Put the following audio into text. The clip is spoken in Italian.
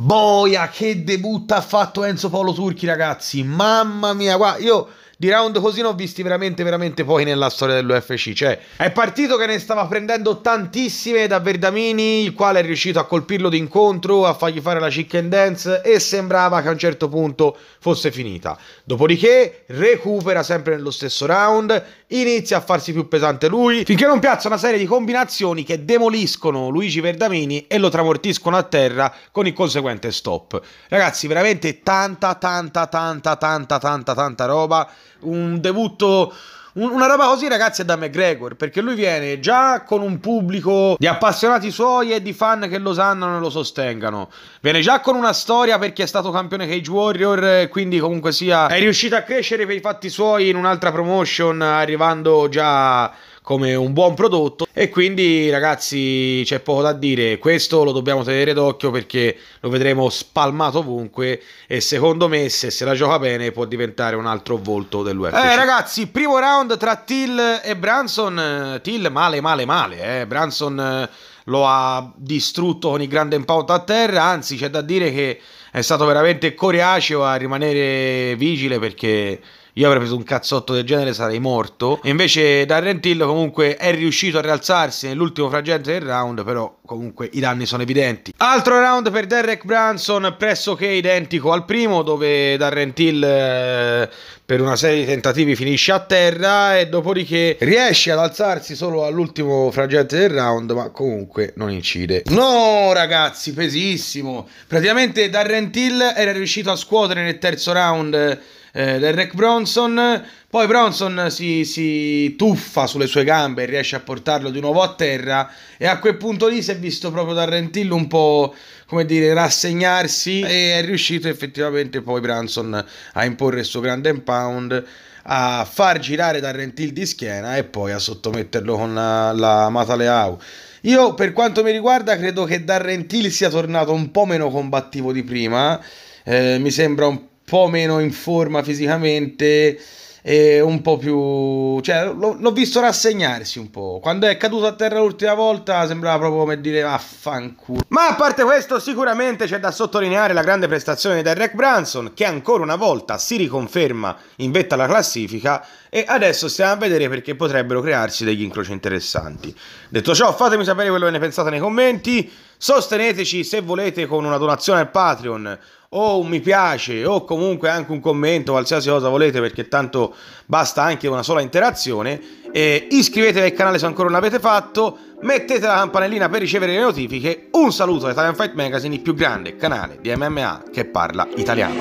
Boia, che debutta ha fatto Enzo Paolo Turchi, ragazzi. Mamma mia, guarda, io di round così non visti veramente, veramente poi nella storia dell'UFC. Cioè, è partito che ne stava prendendo tantissime da Verdamini, il quale è riuscito a colpirlo d'incontro, a fargli fare la chicken dance e sembrava che a un certo punto fosse finita. Dopodiché recupera sempre nello stesso round, inizia a farsi più pesante lui, finché non piazza una serie di combinazioni che demoliscono Luigi Verdamini e lo tramortiscono a terra con il conseguente stop. Ragazzi, veramente tanta, tanta, tanta, tanta, tanta, tanta roba un debutto una roba così, ragazzi, è da McGregor. Perché lui viene già con un pubblico di appassionati suoi e di fan che lo sanno e lo sostengano. Viene già con una storia perché è stato campione Cage Warrior. Quindi, comunque sia, è riuscito a crescere per i fatti suoi in un'altra promotion, arrivando già come un buon prodotto e quindi ragazzi c'è poco da dire, questo lo dobbiamo tenere d'occhio perché lo vedremo spalmato ovunque e secondo me se se la gioca bene può diventare un altro volto dell'UFC. Eh ragazzi, primo round tra Till e Branson, Till male male male, eh. Branson eh, lo ha distrutto con il grande impound a terra, anzi c'è da dire che è stato veramente coriaceo a rimanere vigile perché io avrei preso un cazzotto del genere sarei morto. E invece Darren Till comunque è riuscito a rialzarsi nell'ultimo fragente del round, però comunque i danni sono evidenti. Altro round per Derek Branson, pressoché identico al primo, dove Darren Till eh, per una serie di tentativi finisce a terra e dopodiché riesce ad alzarsi solo all'ultimo fragente del round, ma comunque non incide. No ragazzi, pesissimo. Praticamente Darren Till era riuscito a scuotere nel terzo round eh, Derek Bronson. Poi Bronson si, si, tuffa sulle sue gambe e riesce a portarlo di nuovo a terra. E a quel punto lì si è visto proprio da Rentillo un po' come dire rassegnarsi. E è riuscito effettivamente poi Bronson a imporre il suo grand impound a far girare da Rentil di schiena e poi a sottometterlo con la, la Mataleau. Io per quanto mi riguarda credo che Darrentil sia tornato un po' meno combattivo di prima, eh, mi sembra un po' po' meno in forma fisicamente e un po' più... Cioè, l'ho, l'ho, visto rassegnarsi un po'. Quando è caduto a terra l'ultima volta sembrava proprio come dire vaffanculo. Ma a parte questo, sicuramente c'è da sottolineare la grande prestazione di Derek Branson, che ancora una volta si riconferma in vetta alla classifica e adesso stiamo a vedere perché potrebbero crearsi degli incroci interessanti. Detto ciò, fatemi sapere quello che ne pensate nei commenti, sosteneteci se volete con una donazione al Patreon o un mi piace o comunque anche un commento, qualsiasi cosa volete perché tanto basta anche una sola interazione. E iscrivetevi al canale se ancora non l'avete fatto, mettete la campanellina per ricevere le notifiche. Un saluto da Italian Fight Magazine, il più grande canale di MMA che parla italiano.